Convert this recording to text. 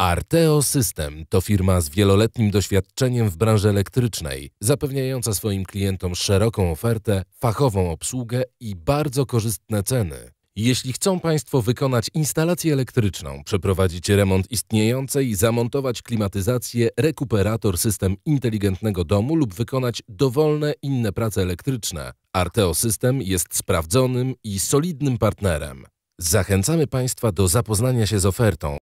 Arteo System to firma z wieloletnim doświadczeniem w branży elektrycznej, zapewniająca swoim klientom szeroką ofertę, fachową obsługę i bardzo korzystne ceny. Jeśli chcą Państwo wykonać instalację elektryczną, przeprowadzić remont istniejącej, zamontować klimatyzację, rekuperator, system inteligentnego domu lub wykonać dowolne inne prace elektryczne, Arteo System jest sprawdzonym i solidnym partnerem. Zachęcamy Państwa do zapoznania się z ofertą